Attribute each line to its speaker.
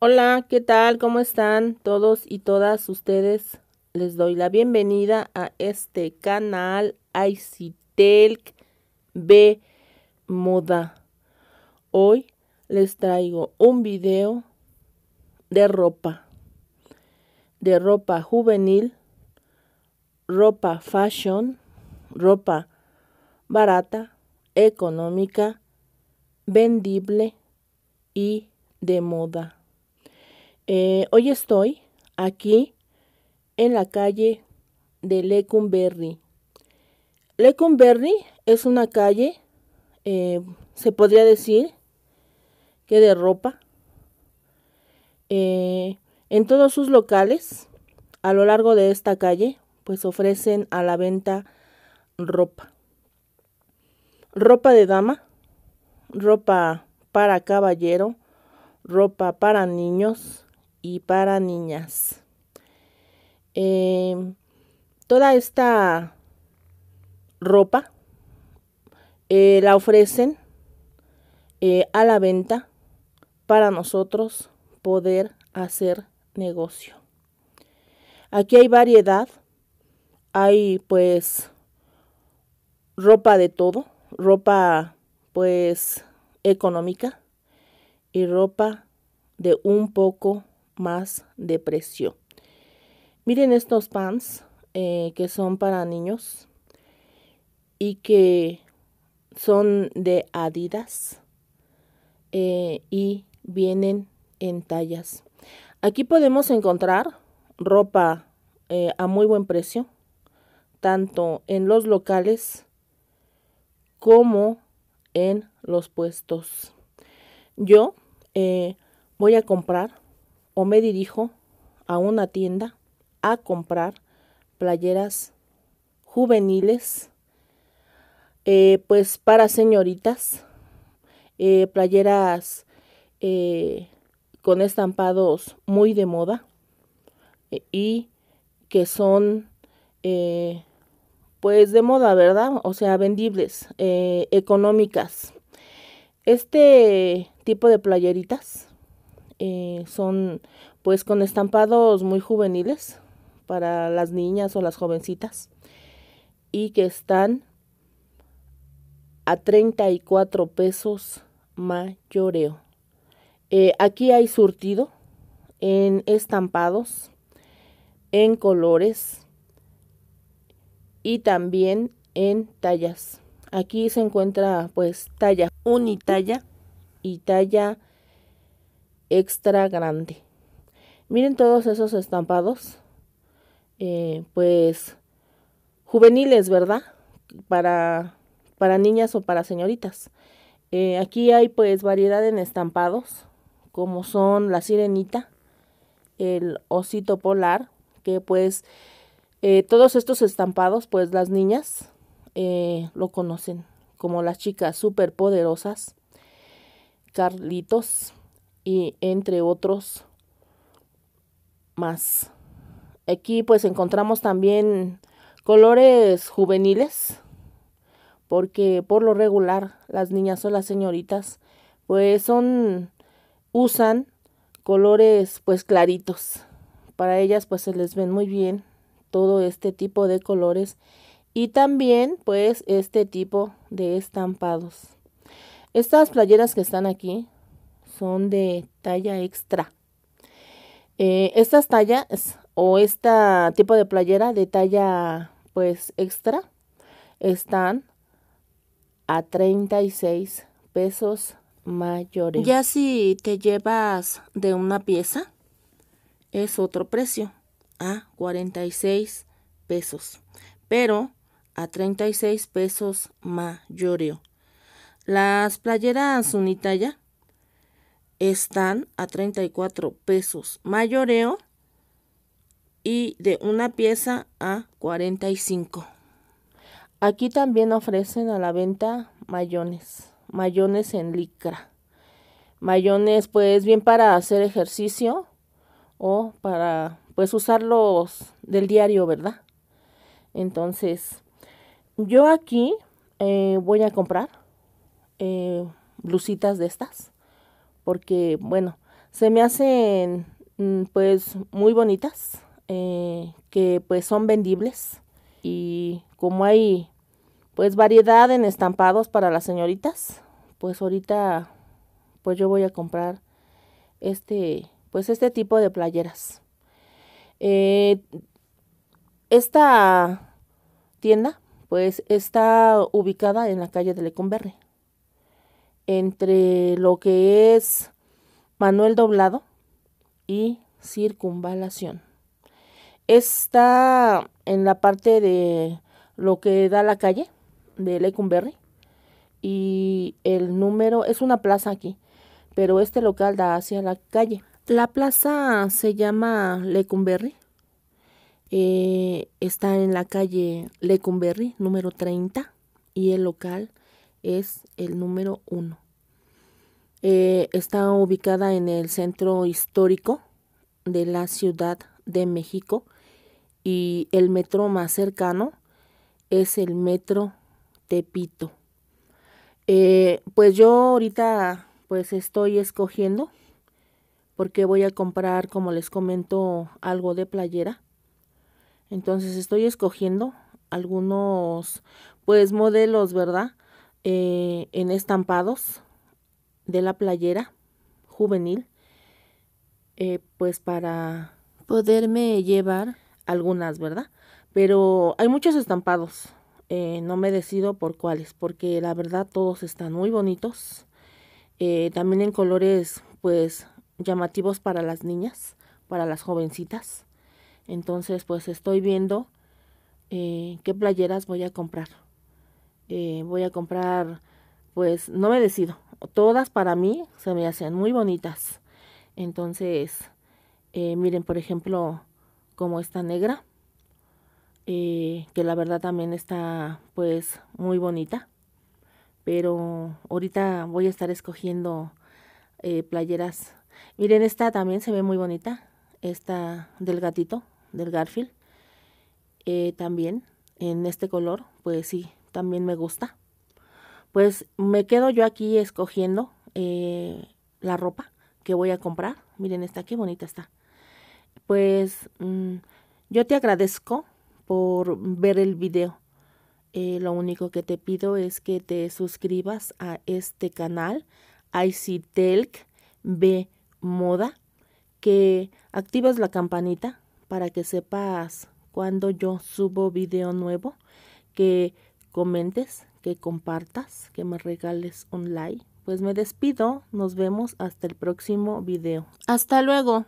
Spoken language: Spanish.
Speaker 1: Hola, ¿qué tal? ¿Cómo están todos y todas ustedes? Les doy la bienvenida a este canal ICTELC B Moda. Hoy les traigo un video de ropa, de ropa juvenil, ropa fashion, ropa barata, económica, vendible y de moda. Eh, hoy estoy aquí en la calle de Lecumberri. Lecumberri es una calle, eh, se podría decir, que de ropa. Eh, en todos sus locales, a lo largo de esta calle, pues ofrecen a la venta ropa. Ropa de dama, ropa para caballero, ropa para niños, y para niñas. Eh, toda esta ropa eh, la ofrecen eh, a la venta para nosotros poder hacer negocio. Aquí hay variedad, hay pues ropa de todo, ropa pues económica y ropa de un poco más de precio Miren estos pants eh, que son para niños y que son de Adidas eh, y vienen en tallas. Aquí podemos encontrar ropa eh, a muy buen precio, tanto en los locales como en los puestos. Yo voy a comprar o me dirijo a una tienda a comprar playeras juveniles, eh, pues para señoritas, eh, playeras eh, con estampados muy de moda y que son pues de moda, ¿verdad? O sea, vendibles, económicas. Este tipo de playeritas eh, son pues con estampados muy juveniles para las niñas o las jovencitas y que están a 34 pesos mayoreo. Eh, aquí hay surtido en estampados, en colores y también en tallas. Aquí se encuentra pues talla unitalla y talla extra grande. Miren todos esos estampados. Eh, pues juveniles, ¿verdad? Para, para niñas o para señoritas. Eh, aquí hay pues variedad en estampados, como son la sirenita, el osito polar, que pues eh, todos estos estampados, pues las niñas lo conocen como las chicas poderosas Carlitos, y entre otros más. Aquí pues encontramos también colores juveniles, porque por lo regular las niñas o las señoritas pues son usan colores pues claritos. Para ellas pues se les ven muy bien todo este tipo de colores y también pues este tipo de estampados. Estas playeras que están aquí son de talla extra. Eh, estas tallas o este tipo de playera de talla pues extra están a 36 pesos mayores. Ya si te llevas de una pieza es otro precio a 46 pesos, pero a 36 pesos mayorio. Las playeras unitalla están a 34 pesos mayoreo y de una pieza a 45. Aquí también ofrecen a la venta mayones, mayones en licra. Mayones pues bien para hacer ejercicio o para pues usarlos del diario, ¿verdad? Entonces, yo aquí eh, voy a comprar eh, blusitas de estas porque, bueno, se me hacen mm, pues muy bonitas, eh, que pues son vendibles y como hay pues variedad en estampados para las señoritas, pues ahorita pues yo voy a comprar este pues este tipo de playeras. Eh, esta tienda pues está ubicada en la calle de Lecumberre entre lo que es Manuel Doblado y Circunvalación. Está en la parte de lo que da la calle de Lecumberri y el número es una plaza aquí, pero este local da hacia la calle. La plaza se llama Lecumberri. Eh, está en la calle Lecumberri número 30 y el local es el número uno. Eh, está ubicada en el centro histórico de la Ciudad de México y el metro más cercano es el metro Tepito. Eh, pues yo ahorita pues estoy escogiendo porque voy a comprar, como les comento, algo de playera. Entonces estoy escogiendo algunos pues modelos, ¿verdad? Eh, en estampados de la playera juvenil, eh, pues para poderme llevar algunas, ¿verdad? Pero hay muchos estampados. Eh, no me decido por cuáles, porque la verdad todos están muy bonitos. también en colores, pues, llamativos para las niñas, para las jovencitas. Entonces, pues, estoy viendo qué playeras voy a comprar. Eh, voy a comprar, pues no me decido. Todas para mí se me hacen muy bonitas. Entonces, eh, miren, por ejemplo, como esta negra, eh, que la verdad también está pues muy bonita. Pero ahorita voy a estar escogiendo playeras. Miren, esta también se ve muy bonita. Esta del gatito, del Garfield. también en este color, pues sí, también me gusta. Pues me quedo yo aquí escogiendo eh, la ropa que voy a comprar. Miren esta, qué bonita está. Pues mm, yo te agradezco por ver el video. Eh, lo único que te pido es que te suscribas a este canal, ICTELC B Moda, que activas la campanita para que sepas cuando yo subo video nuevo, que comentes, que compartas, que me regales un like. Pues me despido, nos vemos hasta el próximo video. Hasta luego.